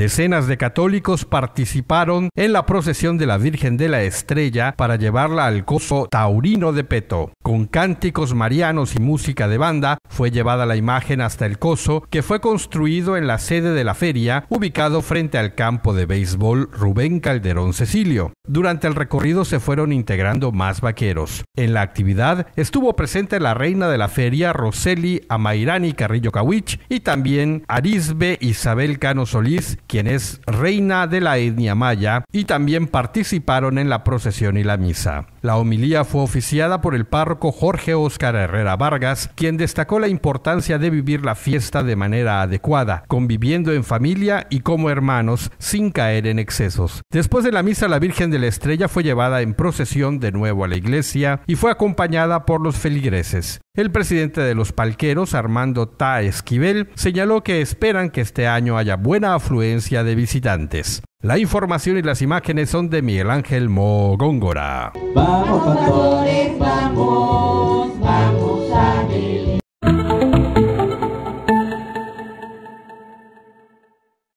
Decenas de católicos participaron en la procesión de la Virgen de la Estrella para llevarla al coso taurino de Peto. Con cánticos marianos y música de banda, fue llevada la imagen hasta el coso, que fue construido en la sede de la feria, ubicado frente al campo de béisbol Rubén Calderón Cecilio. Durante el recorrido se fueron integrando más vaqueros. En la actividad estuvo presente la reina de la feria, Roseli Amairani Carrillo Cawich, y también Arisbe Isabel Cano Solís, quien es reina de la etnia maya, y también participaron en la procesión y la misa. La homilía fue oficiada por el párroco Jorge Óscar Herrera Vargas, quien destacó la importancia de vivir la fiesta de manera adecuada, conviviendo en familia y como hermanos sin caer en excesos. Después de la misa, la Virgen de la Estrella fue llevada en procesión de nuevo a la iglesia y fue acompañada por los feligreses. El presidente de los palqueros, Armando Ta Esquivel, señaló que esperan que este año haya buena afluencia de visitantes. La información y las imágenes son de Miguel Ángel Mogóngora.